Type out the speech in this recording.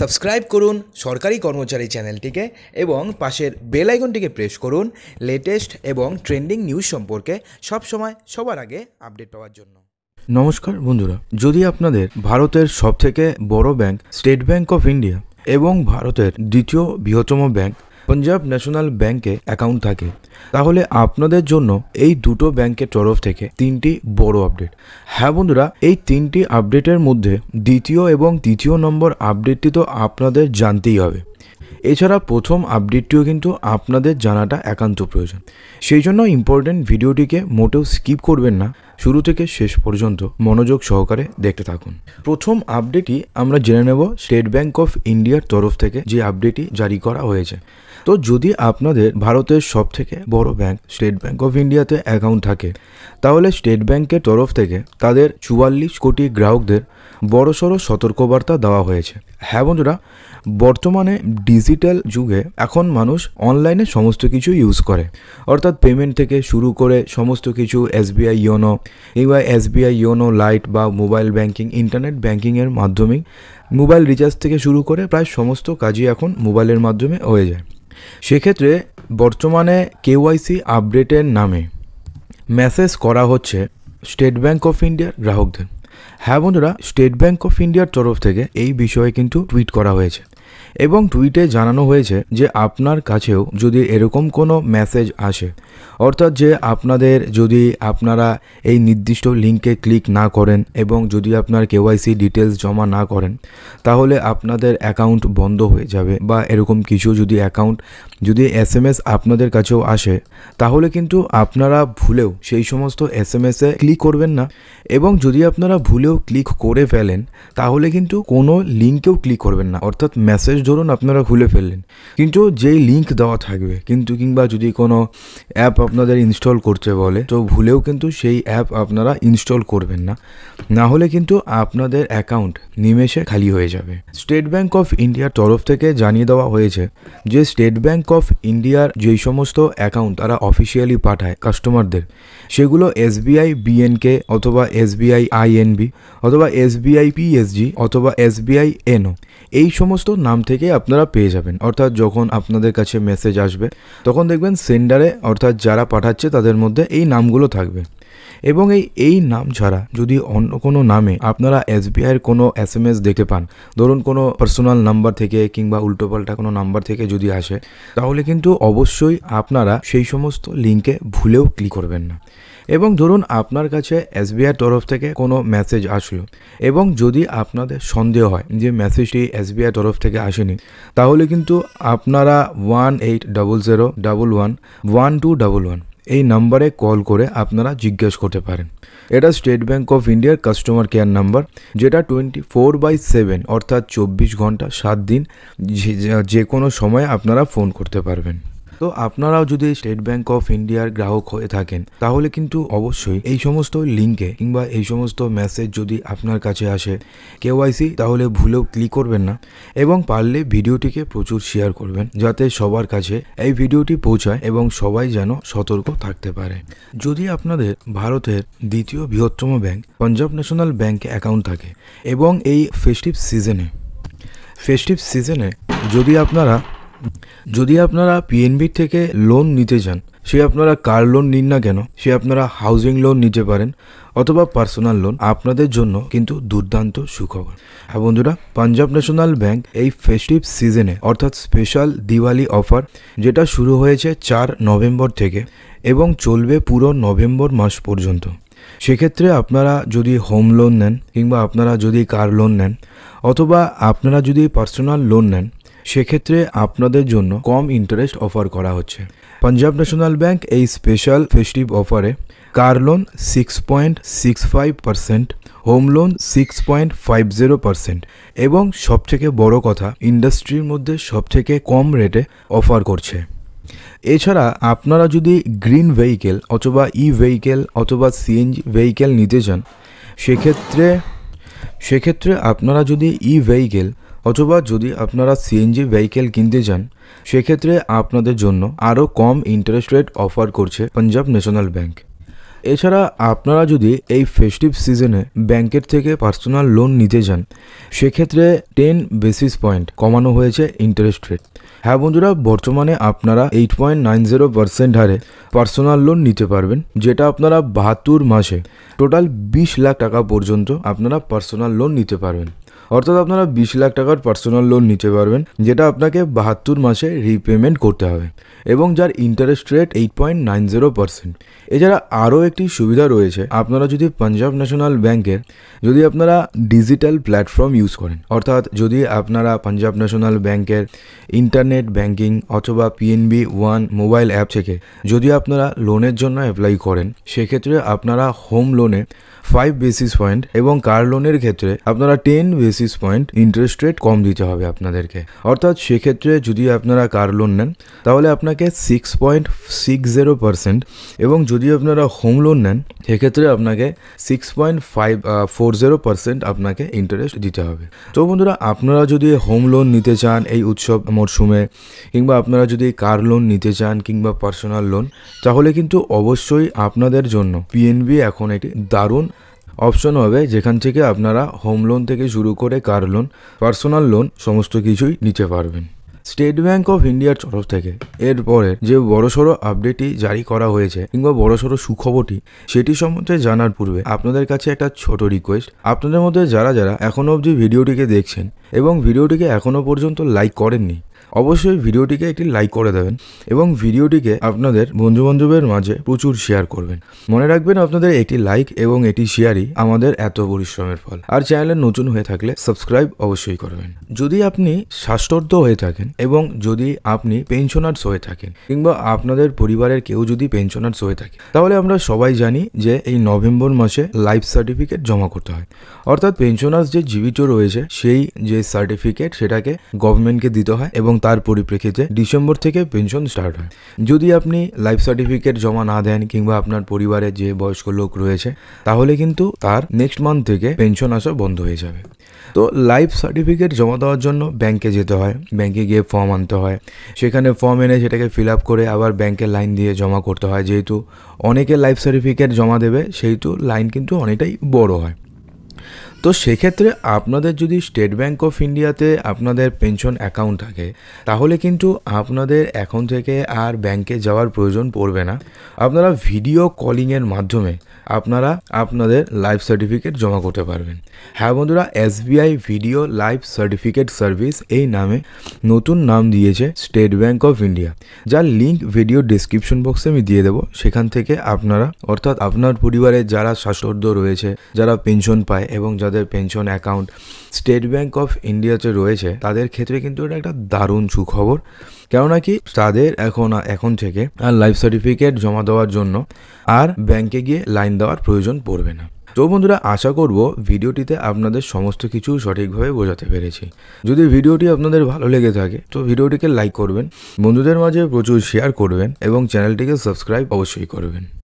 subscribe করুন সরকারি কর্মচারী চ্যানেলটিকে এবং পাশের বেল আইকনটিকে প্রেস করুন লেটেস্ট এবং ট্রেন্ডিং নিউজ সম্পর্কে সবসময় সবার আগে আপডেট পাওয়ার জন্য নমস্কার বন্ধুরা যদি আপনাদের ভারতের সবথেকে বড় bank State Bank of India এবং ভারতের দ্বিতীয় বৃহত্তম ব্যাংক পাঞ্জাব ন্যাশনাল ব্যাংকে অ্যাকাউন্ট থাকে তাহলে আপনাদের জন্য এই দুটো ব্যাংকের তরফ থেকে তিনটি বড় আপডেট হ্যাঁ বন্ধুরা এই তিনটি আপডেটের মধ্যে দ্বিতীয় এবং তৃতীয় নম্বর আপডেটটি তো আপনাদের জানতেই হবে এছাড়া প্রথম আপডেটটিও কিন্তু আপনাদের জানাটা একান্ত প্রয়োজন সেই জন্য ইম্পর্টেন্ট ভিডিওটিকে মোটেও স্কিপ করবেন না শুরু থেকে শেষ পর্যন্ত মনোযোগ সহকারে দেখতে থাকুন প্রথম আপডেটই আমরা জেনে নেব স্টেট ব্যাঙ্ক অফ ইন্ডিয়ার তরফ থেকে যে আপডেটটি জারি করা হয়েছে তো যদি আপনাদের ভারতের সব থেকে বড় ব্যাংক স্টেট ব্যাঙ্ক অফ ইন্ডিয়াতে অ্যাকাউন্ট থাকে তাহলে স্টেট ব্যাঙ্কের তরফ থেকে তাদের চুয়াল্লিশ কোটি গ্রাহকদের বড়সড় সতর্কবার্তা দেওয়া হয়েছে হ্যাঁ বন্ধুরা বর্তমানে ডিজিটাল যুগে এখন মানুষ অনলাইনে সমস্ত কিছু ইউজ করে অর্থাৎ পেমেন্ট থেকে শুরু করে সমস্ত কিছু এসবিআই ইয়োনো কিংবা এসবিআই ইয়োনো লাইট বা মোবাইল ব্যাংকিং ইন্টারনেট ব্যাংকিংয়ের মাধ্যমে মোবাইল রিচার্জ থেকে শুরু করে প্রায় সমস্ত কাজই এখন মোবাইলের মাধ্যমে হয়ে যায় সেক্ষেত্রে বর্তমানে কেওয়াইসি আপডেটের নামে মেসেজ করা হচ্ছে স্টেট ব্যাঙ্ক অফ ইন্ডিয়ার গ্রাহকদের হ্যাঁ বন্ধুরা স্টেট ব্যাংক অফ ইন্ডিয়ার তরফ থেকে এই বিষয়ে কিন্তু টুইট করা হয়েছে এবং টুইটে জানানো হয়েছে যে আপনার কাছেও যদি এরকম কোনো মেসেজ আসে অর্থাৎ যে আপনাদের যদি আপনারা এই নির্দিষ্ট লিঙ্কে ক্লিক না করেন এবং যদি আপনার কেওয়াইসি ডিটেলস জমা না করেন তাহলে আপনাদের অ্যাকাউন্ট বন্ধ হয়ে যাবে বা এরকম কিছু যদি অ্যাকাউন্ট যদি এস এম এস আপনাদের কাছেও আসে তাহলে কিন্তু আপনারা ভুলেও সেই সমস্ত এস এম এসে ক্লিক করবেন না এবং যদি আপনারা ভুলেও ক্লিক করে ফেলেন তাহলে কিন্তু কোনো লিঙ্কেও ক্লিক করবেন না অর্থাৎ মেসেজ ধরুন আপনারা খুলে ফেললেন কিন্তু যেই লিঙ্ক দেওয়া থাকবে কিন্তু কিংবা যদি কোনো অ্যাপ আপনাদের ইনস্টল করতে বলে তো ভুলেও কিন্তু সেই অ্যাপ আপনারা ইনস্টল করবেন না না হলে কিন্তু আপনাদের অ্যাকাউন্ট নিমেষে খালি হয়ে যাবে স্টেট ব্যাঙ্ক অফ ইন্ডিয়ার তরফ থেকে জানিয়ে দেওয়া হয়েছে যে স্টেট ব্যাঙ্ক অফ ইন্ডিয়ার যেই সমস্ত অ্যাকাউন্ট তারা অফিসিয়ালি পাঠায় কাস্টমারদের সেগুলো এসবিআই বিএনকে অথবা এসবিআই আইএনবি অথবা এসবিআই পিএসজি অথবা এসবিআই এনও এই সমস্ত নাম থেকে থেকে আপনারা পেয়ে যাবেন অর্থাৎ যখন আপনাদের কাছে মেসেজ আসবে তখন দেখবেন সেন্ডারে অর্থাৎ যারা পাঠাচ্ছে তাদের মধ্যে এই নামগুলো থাকবে এবং এই এই নাম ছাড়া যদি অন্য কোনো নামে আপনারা এসবিআইয়ের কোনো এস এম এস দেখতে পান ধরুন কোনো পার্সোনাল নাম্বার থেকে কিংবা উল্টোপাল্টা কোনো নাম্বার থেকে যদি আসে তাহলে কিন্তু অবশ্যই আপনারা সেই সমস্ত লিঙ্কে ভুলেও ক্লিক করবেন না এবং ধরুন আপনার কাছে এসবিআইয়ের তরফ থেকে কোনো মেসেজ আসলো এবং যদি আপনাদের সন্দেহ হয় যে মেসেজটি এসবিআই তরফ থেকে আসেনি তাহলে কিন্তু আপনারা one eight double zero double one one two double one এই নাম্বারে কল করে আপনারা জিজ্ঞেস করতে পারেন এটা স্টেট ব্যাঙ্ক অফ ইন্ডিয়ার কাস্টমার কেয়ার নাম্বার যেটা টোয়েন্টি ফোর বাই সেভেন অর্থাৎ চব্বিশ ঘন্টা সাত দিন যে কোনো সময় আপনারা ফোন করতে পারবেন তো আপনারাও যদি স্টেট ব্যাংক অফ ইন্ডিয়ার গ্রাহক হয়ে থাকেন তাহলে কিন্তু অবশ্যই এই সমস্ত লিঙ্কে কিংবা এই সমস্ত মেসেজ যদি আপনার কাছে আসে কেওয়াইসি তাহলে ভুলেও ক্লিক করবেন না এবং পারলে ভিডিওটিকে প্রচুর শেয়ার করবেন যাতে সবার কাছে এই ভিডিওটি পৌঁছায় এবং সবাই যেন সতর্ক থাকতে পারে যদি আপনাদের ভারতের দ্বিতীয় বৃহত্তম bank Punjab National Bank account থাকে এবং এই ফেস্টিভ সিজনে ফেস্টিভ সিজনে যদি আপনারা যদি আপনারা পিএনবি থেকে লোন নিতে চান সে আপনারা কার লোন নিন না কেন সে আপনারা হাউজিং লোন নিতে পারেন অথবা পার্সোনাল লোন আপনাদের জন্য কিন্তু দুর্দান্ত সুখবর হ্যাঁ বন্ধুরা পাঞ্জাব ন্যাশনাল ব্যাংক এই ফেস্টিভ সিজনে অর্থাৎ স্পেশাল দিওয়ালি অফার যেটা শুরু হয়েছে চার নভেম্বর থেকে এবং চলবে পুরো নভেম্বর মাস পর্যন্ত সেক্ষেত্রে আপনারা যদি হোম লোন নেন কিংবা আপনারা যদি কার লোন নেন অথবা আপনারা যদি পার্সোনাল লোন নেন সেক্ষেত্রে আপনাদের জন্য কম ইন্টারেস্ট অফার করা হচ্ছে পাঞ্জাব ন্যাশনাল ব্যাংক এই স্পেশাল ফেস্টিভ অফারে car loan six point six five percent home loan six point five zero percent এবং সবথেকে বড় কথা ইন্ডাস্ট্রির মধ্যে সবথেকে কম রেটে অফার করছে এছাড়া আপনারা যদি গ্রিন ভেহিকেল অথবা ই ভেহিকেল অথবা সিএনজি ভেহিকেল নিতে চান সেক্ষেত্রে সেক্ষেত্রে আপনারা যদি ই ভেহিকেল অথবা যদি আপনারা সিএনজি ভেহিকেল কিনতে চান সেক্ষেত্রে আপনাদের জন্য আরও কম ইন্টারেস্ট রেট অফার করছে পাঞ্জাব ন্যাশনাল ব্যাংক এছাড়া আপনারা যদি এই ফেস্টিভ সিজনে ব্যাংকের থেকে পার্সোনাল লোন নিতে যান সেক্ষেত্রে টেন বেসিস পয়েন্ট কমানো হয়েছে ইন্টারেস্ট রেট হ্যাঁ বন্ধুরা বর্তমানে আপনারা eight point nine zero percent হারে পার্সোনাল লোন নিতে পারবেন যেটা আপনারা বাহাত্তর মাসে টোটাল বিশ লাখ টাকা পর্যন্ত আপনারা পার্সোনাল লোন নিতে পারবেন অর্থাৎ আপনারা বিশ লাখ টাকার পার্সোনাল লোন নিতে পারবেন যেটা আপনাকে বাহাত্তর মাসে রিপেমেন্ট করতে হবে এবং যার interest rate eight point nine zero percent এছাড়া আরও একটি সুবিধা রয়েছে আপনারা যদি পাঞ্জাব ন্যাশনাল ব্যাংকের যদি আপনারা ডিজিটাল প্ল্যাটফর্ম ইউজ করেন অর্থাৎ যদি আপনারা পাঞ্জাব ন্যাশনাল ব্যাংকের ইন্টারনেট ব্যাংকিং অথবা পিএনবি ওয়ান মোবাইল অ্যাপ থেকে যদি আপনারা লোনের জন্য অ্যাপ্লাই করেন সেক্ষেত্রে আপনারা হোম লোনে ফাইভ বেসিস পয়েন্ট এবং কার লোনের ক্ষেত্রে আপনারা ten basis basis point interest rate কম দিতে হবে আপনাদেরকে অর্থাৎ সেক্ষেত্রে যদি আপনারা কার লোন নেন তাহলে আপনাকে six point six zero percent এবং যদি আপনারা হোম লোন নেন সেক্ষেত্রে আপনাকে six point five four zero percent আপনাকে ইন্টারেস্ট দিতে হবে তো বন্ধুরা আপনারা যদি হোম লোন নিতে চান এই উৎসব মরশুমে কিংবা আপনারা যদি কার লোন নিতে চান কিংবা পার্সোনাল লোন তাহলে কিন্তু অবশ্যই আপনাদের জন্য পিএনবি এখন একটি দারুণ অপশন হবে যেখান থেকে আপনারা হোম লোন থেকে শুরু করে কার লোন পার্সোনাল লোন সমস্ত কিছুই নিতে পারবেন স্টেট ব্যাঙ্ক অফ ইন্ডিয়ার তরফ থেকে এরপরে যে বড়সড় আপডেটটি জারি করা হয়েছে কিংবা বড়সড় সুখবরটি সেটি সম্বন্ধে জানার পূর্বে আপনাদের কাছে একটা ছোট রিকোয়েস্ট আপনাদের মধ্যে যারা যারা এখনও অবধি ভিডিওটিকে দেখছেন এবং ভিডিওটিকে এখনও পর্যন্ত লাইক করেননি অবশ্যই ভিডিওটিকে একটি লাইক করে দেবেন এবং ভিডিওটিকে আপনাদের বন্ধু বান্ধবের মাঝে প্রচুর শেয়ার করবেন মনে রাখবেন আপনাদের একটি লাইক এবং একটি শেয়ারই আমাদের এত পরিশ্রমের ফল আর চ্যানেলে নতুন হয়ে থাকলে সাবস্ক্রাইব অবশ্যই করবেন যদি আপনি স্বাস্থ্যর্ধ হয়ে থাকেন এবং যদি আপনি পেনশনার্স হয়ে থাকেন কিংবা আপনাদের পরিবারের কেউ যদি পেনশনার্স হয়ে থাকে তাহলে আমরা সবাই জানি যে এই নভেম্বর মাসে লাইফ সার্টিফিকেট জমা করতে হয় অর্থাৎ পেনশনার্স যে জীবিত রয়েছে সেই যে সার্টিফিকেট সেটাকে গভর্নমেন্টকে দিতে হয় এবং তার পরিপ্রেক্ষিতে ডিসেম্বর থেকে পেনশন স্টার্ট হয় যদি আপনি লাইফ সার্টিফিকেট জমা না দেন কিংবা আপনার পরিবারের যে বয়স্ক লোক রয়েছে তাহলে কিন্তু তার নেক্সট মান্থ থেকে পেনশন আসা বন্ধ হয়ে যাবে তো লাইফ সার্টিফিকেট জমা দেওয়ার জন্য ব্যাংকে যেতে হয় ব্যাংকে গিয়ে ফর্ম আনতে হয় সেখানে ফর্ম এনে সেটাকে ফিল আপ করে আবার ব্যাংকের লাইন দিয়ে জমা করতে হয় যেহেতু অনেকে লাইফ সার্টিফিকেট জমা দেবে সেহেতু লাইন কিন্তু অনেকটাই বড় হয় তো সেক্ষেত্রে আপনাদের যদি স্টেট ব্যাঙ্ক অফ ইন্ডিয়াতে আপনাদের পেনশন অ্যাকাউন্ট থাকে তাহলে কিন্তু আপনাদের এখন থেকে আর ব্যাংকে যাওয়ার প্রয়োজন পড়বে না আপনারা ভিডিও কলিংয়ের মাধ্যমে আপনারা আপনাদের লাইফ সার্টিফিকেট জমা করতে পারবেন হ্যাঁ বন্ধুরা এস ভিডিও লাইফ সার্টিফিকেট সার্ভিস এই নামে নতুন নাম দিয়েছে স্টেট ব্যাঙ্ক অফ ইন্ডিয়া যার লিঙ্ক ভিডিও ডিসক্রিপশন বক্সে আমি দিয়ে দেবো সেখান থেকে আপনারা অর্থাৎ আপনার পরিবারে যারা শ্বাসরদ্ধ রয়েছে যারা পেনশন পায় এবং যাদের pension account State Bank of ইন্ডিয়াতে রয়েছে তাদের ক্ষেত্রে কিন্তু এটা একটা দারুণ সুখবর কেননা কি তাদের এখন এখন থেকে আর লাইফ সার্টিফিকেট জমা দেওয়ার জন্য আর ব্যাংকে গিয়ে লাইন দেওয়ার প্রয়োজন পড়বে না তো বন্ধুরা আশা করব ভিডিওটিতে আপনাদের সমস্ত কিছু সঠিকভাবে বোঝাতে পেরেছি যদি ভিডিওটি আপনাদের ভালো লেগে থাকে তো ভিডিওটিকে লাইক করবেন বন্ধুদের মাঝে প্রচুর শেয়ার করবেন এবং চ্যানেলটিকে সাবস্ক্রাইব অবশ্যই করবেন